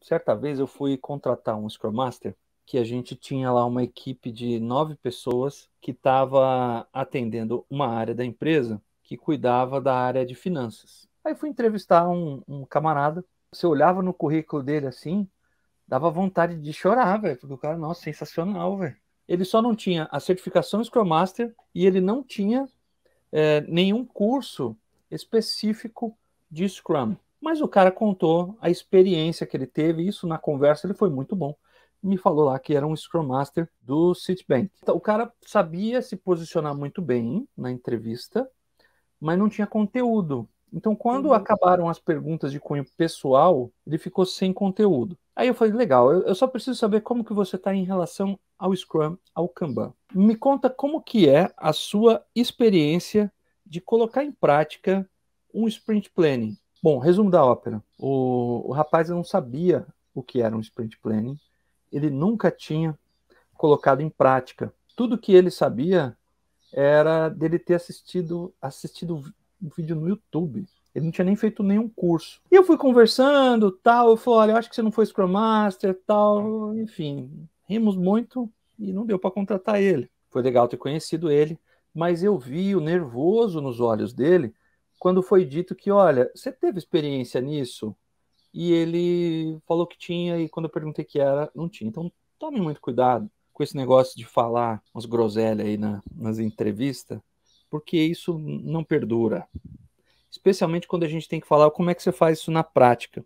certa vez eu fui contratar um Scrum Master que a gente tinha lá uma equipe de nove pessoas que estava atendendo uma área da empresa que cuidava da área de finanças. Aí fui entrevistar um, um camarada, você olhava no currículo dele assim, dava vontade de chorar, velho, porque o cara, nossa, sensacional, velho. Ele só não tinha a certificação Scrum Master e ele não tinha é, nenhum curso específico de Scrum. Mas o cara contou a experiência que ele teve, isso na conversa ele foi muito bom. Me falou lá que era um Scrum Master do Citibank. Então, o cara sabia se posicionar muito bem na entrevista, mas não tinha conteúdo. Então, quando uhum. acabaram as perguntas de cunho pessoal, ele ficou sem conteúdo. Aí eu falei, legal, eu só preciso saber como que você está em relação ao Scrum, ao Kanban. Me conta como que é a sua experiência de colocar em prática um sprint planning. Bom, resumo da ópera. O, o rapaz não sabia o que era um sprint planning, ele nunca tinha colocado em prática. Tudo que ele sabia era dele ter assistido, assistido um vídeo no YouTube. Ele não tinha nem feito nenhum curso. E eu fui conversando, tal, eu falei, olha, eu acho que você não foi Scrum Master, tal, enfim. Rimos muito e não deu para contratar ele. Foi legal ter conhecido ele, mas eu vi o nervoso nos olhos dele quando foi dito que, olha, você teve experiência nisso? E ele falou que tinha, e quando eu perguntei que era, não tinha. Então tome muito cuidado com esse negócio de falar umas groselhas aí na, nas entrevistas, porque isso não perdura. Especialmente quando a gente tem que falar como é que você faz isso na prática.